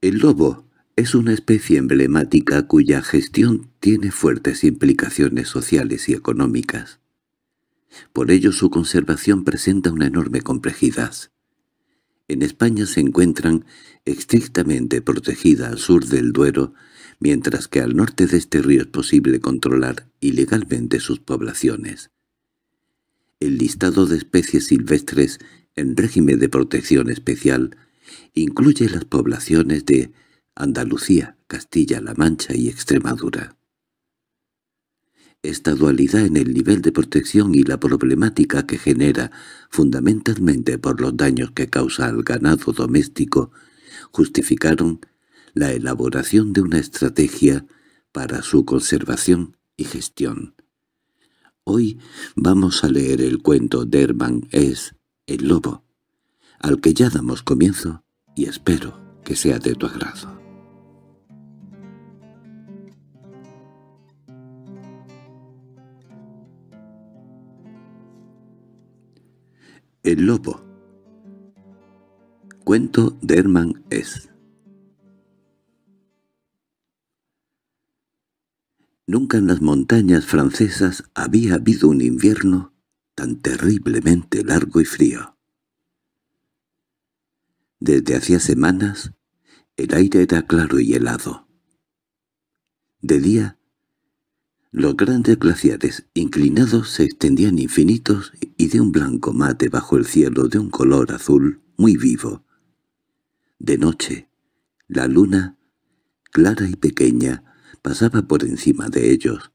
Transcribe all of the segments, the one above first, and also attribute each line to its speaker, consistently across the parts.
Speaker 1: El lobo es una especie emblemática cuya gestión tiene fuertes implicaciones sociales y económicas. Por ello su conservación presenta una enorme complejidad. En España se encuentran estrictamente protegida al sur del Duero, mientras que al norte de este río es posible controlar ilegalmente sus poblaciones. El listado de especies silvestres en régimen de protección especial Incluye las poblaciones de Andalucía, Castilla-La Mancha y Extremadura. Esta dualidad en el nivel de protección y la problemática que genera, fundamentalmente por los daños que causa al ganado doméstico, justificaron la elaboración de una estrategia para su conservación y gestión. Hoy vamos a leer el cuento de Herman S. El Lobo, al que ya damos comienzo y espero que sea de tu agrado. El lobo Cuento de Hermann S. Nunca en las montañas francesas había habido un invierno tan terriblemente largo y frío. Desde hacía semanas el aire era claro y helado. De día, los grandes glaciares inclinados se extendían infinitos y de un blanco mate bajo el cielo de un color azul muy vivo. De noche, la luna, clara y pequeña, pasaba por encima de ellos.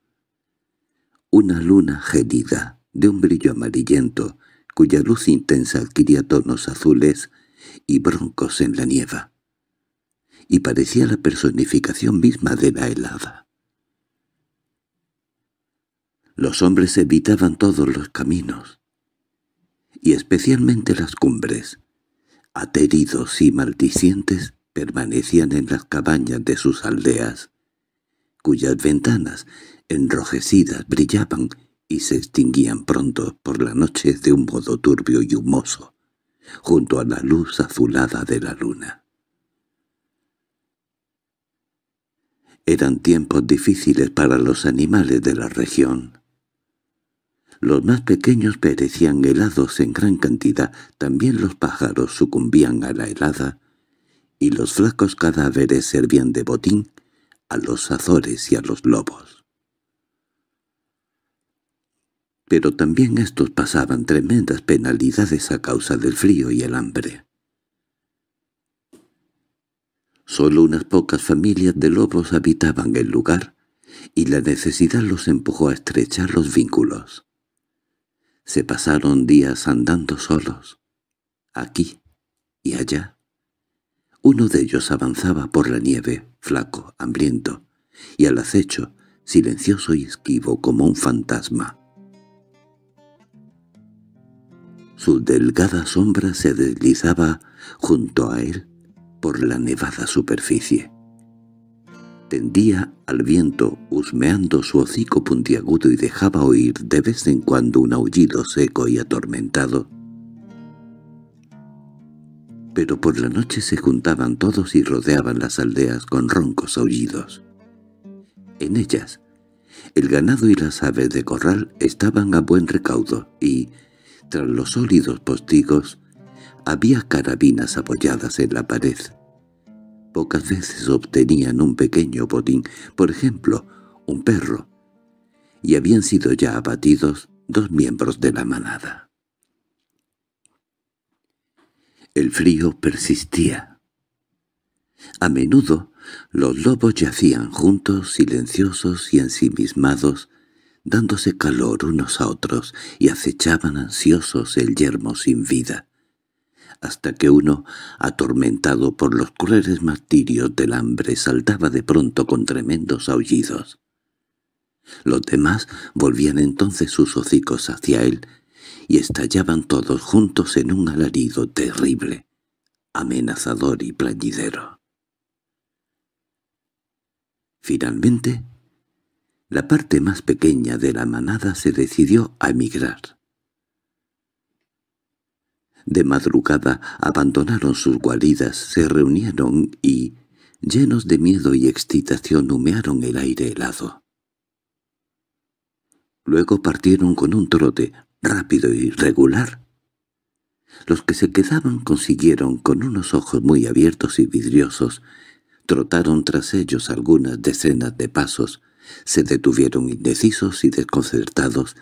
Speaker 1: Una luna gelida, de un brillo amarillento, cuya luz intensa adquiría tonos azules, y broncos en la nieva, y parecía la personificación misma de la helada. Los hombres evitaban todos los caminos, y especialmente las cumbres. Ateridos y maldicientes permanecían en las cabañas de sus aldeas, cuyas ventanas enrojecidas brillaban y se extinguían pronto por la noche de un modo turbio y humoso, junto a la luz azulada de la luna. Eran tiempos difíciles para los animales de la región. Los más pequeños perecían helados en gran cantidad, también los pájaros sucumbían a la helada, y los flacos cadáveres servían de botín a los azores y a los lobos. pero también estos pasaban tremendas penalidades a causa del frío y el hambre. Solo unas pocas familias de lobos habitaban el lugar, y la necesidad los empujó a estrechar los vínculos. Se pasaron días andando solos, aquí y allá. Uno de ellos avanzaba por la nieve, flaco, hambriento, y al acecho, silencioso y esquivo como un fantasma. Su delgada sombra se deslizaba junto a él por la nevada superficie. Tendía al viento husmeando su hocico puntiagudo y dejaba oír de vez en cuando un aullido seco y atormentado. Pero por la noche se juntaban todos y rodeaban las aldeas con roncos aullidos. En ellas, el ganado y las aves de corral estaban a buen recaudo y, tras los sólidos postigos había carabinas apoyadas en la pared. Pocas veces obtenían un pequeño botín, por ejemplo, un perro, y habían sido ya abatidos dos miembros de la manada. El frío persistía. A menudo los lobos yacían juntos, silenciosos y ensimismados, dándose calor unos a otros y acechaban ansiosos el yermo sin vida, hasta que uno, atormentado por los crueles martirios del hambre, saltaba de pronto con tremendos aullidos. Los demás volvían entonces sus hocicos hacia él y estallaban todos juntos en un alarido terrible, amenazador y plañidero. Finalmente, la parte más pequeña de la manada se decidió a emigrar. De madrugada abandonaron sus guaridas, se reunieron y, llenos de miedo y excitación, humearon el aire helado. Luego partieron con un trote rápido y regular. Los que se quedaban consiguieron, con unos ojos muy abiertos y vidriosos, trotaron tras ellos algunas decenas de pasos, se detuvieron indecisos y desconcertados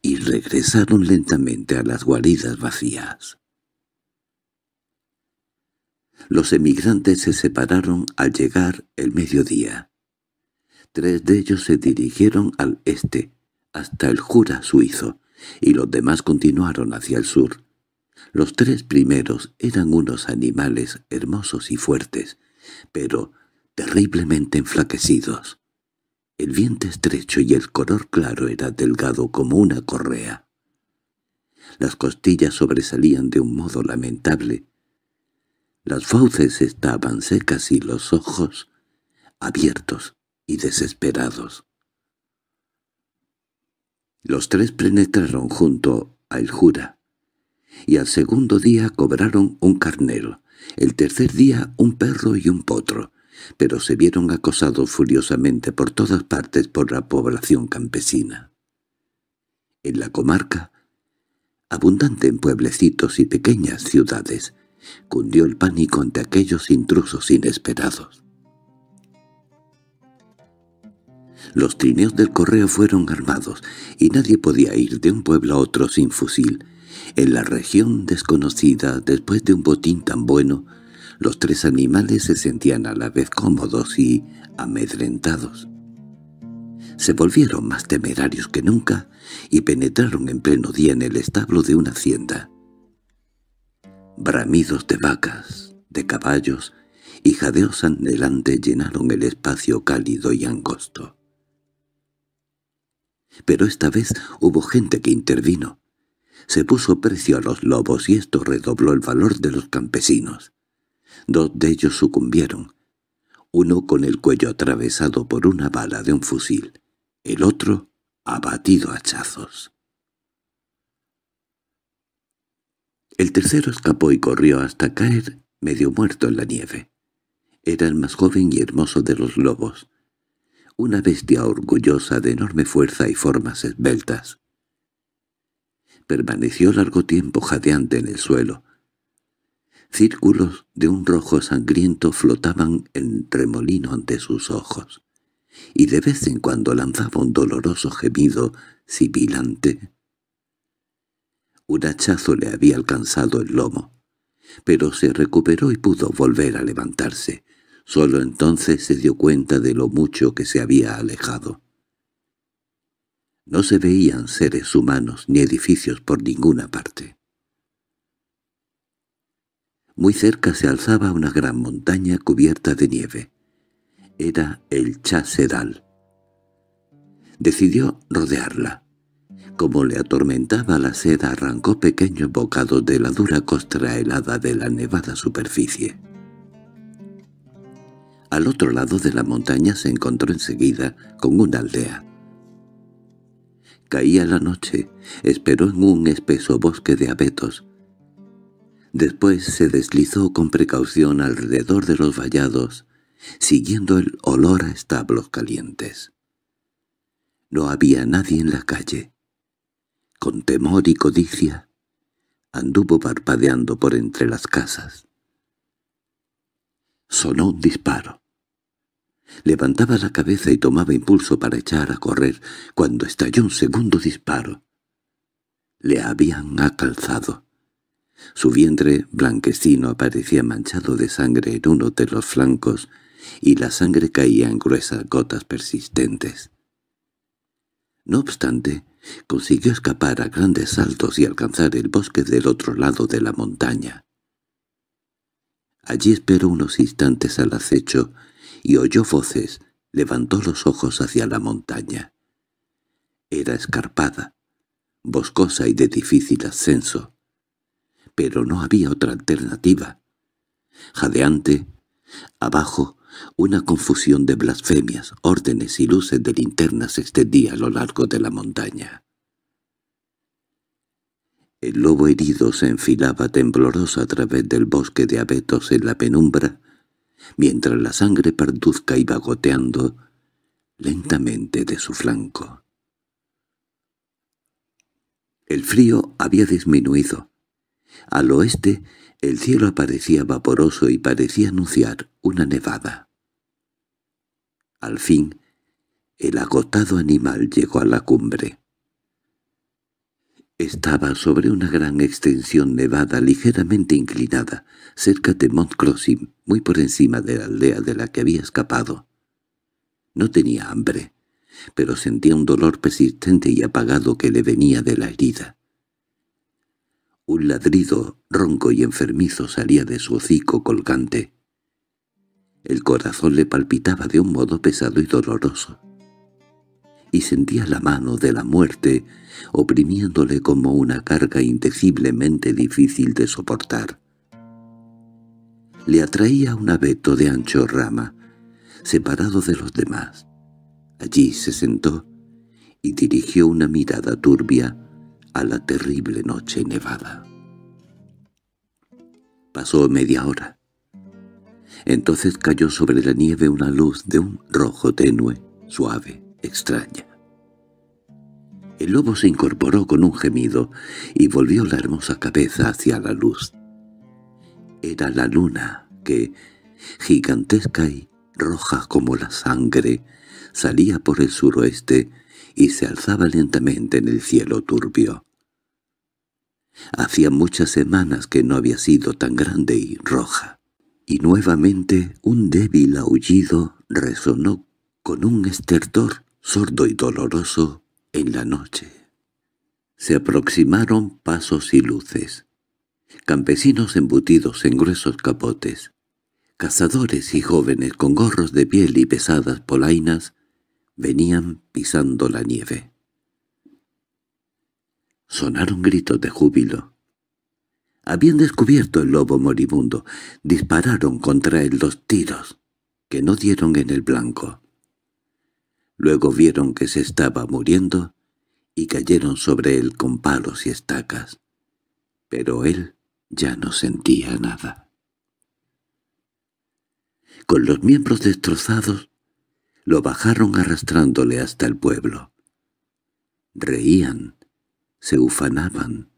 Speaker 1: y regresaron lentamente a las guaridas vacías. Los emigrantes se separaron al llegar el mediodía. Tres de ellos se dirigieron al este, hasta el Jura suizo, y los demás continuaron hacia el sur. Los tres primeros eran unos animales hermosos y fuertes, pero terriblemente enflaquecidos. El vientre estrecho y el color claro era delgado como una correa. Las costillas sobresalían de un modo lamentable. Las fauces estaban secas y los ojos abiertos y desesperados. Los tres penetraron junto a el jura, y al segundo día cobraron un carnero, el tercer día un perro y un potro, pero se vieron acosados furiosamente por todas partes por la población campesina. En la comarca, abundante en pueblecitos y pequeñas ciudades, cundió el pánico ante aquellos intrusos inesperados. Los trineos del correo fueron armados y nadie podía ir de un pueblo a otro sin fusil. En la región desconocida, después de un botín tan bueno, los tres animales se sentían a la vez cómodos y amedrentados. Se volvieron más temerarios que nunca y penetraron en pleno día en el establo de una hacienda. Bramidos de vacas, de caballos y jadeos anhelantes llenaron el espacio cálido y angosto. Pero esta vez hubo gente que intervino. Se puso precio a los lobos y esto redobló el valor de los campesinos. Dos de ellos sucumbieron, uno con el cuello atravesado por una bala de un fusil, el otro abatido a hachazos. El tercero escapó y corrió hasta caer medio muerto en la nieve. Era el más joven y hermoso de los lobos, una bestia orgullosa de enorme fuerza y formas esbeltas. Permaneció largo tiempo jadeante en el suelo, Círculos de un rojo sangriento flotaban en remolino ante sus ojos, y de vez en cuando lanzaba un doloroso gemido sibilante. Un hachazo le había alcanzado el lomo, pero se recuperó y pudo volver a levantarse. Solo entonces se dio cuenta de lo mucho que se había alejado. No se veían seres humanos ni edificios por ninguna parte. Muy cerca se alzaba una gran montaña cubierta de nieve. Era el Chasedal. Decidió rodearla. Como le atormentaba la seda, arrancó pequeños bocados de la dura costra helada de la nevada superficie. Al otro lado de la montaña se encontró enseguida con una aldea. Caía la noche, esperó en un espeso bosque de abetos, Después se deslizó con precaución alrededor de los vallados, siguiendo el olor a establos calientes. No había nadie en la calle. Con temor y codicia, anduvo parpadeando por entre las casas. Sonó un disparo. Levantaba la cabeza y tomaba impulso para echar a correr cuando estalló un segundo disparo. Le habían acalzado. Su vientre blanquecino aparecía manchado de sangre en uno de los flancos, y la sangre caía en gruesas gotas persistentes. No obstante, consiguió escapar a grandes saltos y alcanzar el bosque del otro lado de la montaña. Allí esperó unos instantes al acecho y oyó voces, levantó los ojos hacia la montaña. Era escarpada, boscosa y de difícil ascenso pero no había otra alternativa. Jadeante, abajo, una confusión de blasfemias, órdenes y luces de linterna se extendía a lo largo de la montaña. El lobo herido se enfilaba tembloroso a través del bosque de abetos en la penumbra, mientras la sangre parduzca iba goteando lentamente de su flanco. El frío había disminuido, al oeste, el cielo aparecía vaporoso y parecía anunciar una nevada. Al fin, el agotado animal llegó a la cumbre. Estaba sobre una gran extensión nevada ligeramente inclinada, cerca de Mont Crossing, muy por encima de la aldea de la que había escapado. No tenía hambre, pero sentía un dolor persistente y apagado que le venía de la herida. Un ladrido ronco y enfermizo salía de su hocico colgante. El corazón le palpitaba de un modo pesado y doloroso. Y sentía la mano de la muerte, oprimiéndole como una carga indeciblemente difícil de soportar. Le atraía un abeto de ancho rama, separado de los demás. Allí se sentó y dirigió una mirada turbia a la terrible noche nevada. Pasó media hora. Entonces cayó sobre la nieve una luz de un rojo tenue, suave, extraña. El lobo se incorporó con un gemido y volvió la hermosa cabeza hacia la luz. Era la luna que, gigantesca y roja como la sangre, salía por el suroeste y se alzaba lentamente en el cielo turbio. Hacía muchas semanas que no había sido tan grande y roja, y nuevamente un débil aullido resonó con un estertor sordo y doloroso en la noche. Se aproximaron pasos y luces, campesinos embutidos en gruesos capotes, cazadores y jóvenes con gorros de piel y pesadas polainas Venían pisando la nieve. Sonaron gritos de júbilo. Habían descubierto el lobo moribundo. Dispararon contra él dos tiros, que no dieron en el blanco. Luego vieron que se estaba muriendo y cayeron sobre él con palos y estacas. Pero él ya no sentía nada. Con los miembros destrozados, lo bajaron arrastrándole hasta el pueblo. Reían, se ufanaban,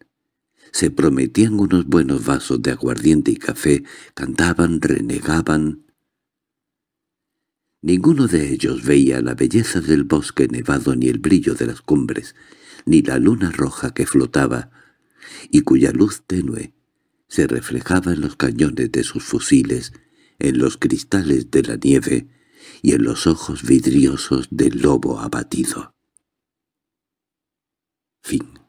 Speaker 1: se prometían unos buenos vasos de aguardiente y café, cantaban, renegaban. Ninguno de ellos veía la belleza del bosque nevado ni el brillo de las cumbres, ni la luna roja que flotaba, y cuya luz tenue se reflejaba en los cañones de sus fusiles, en los cristales de la nieve, y en los ojos vidriosos del lobo abatido. Fin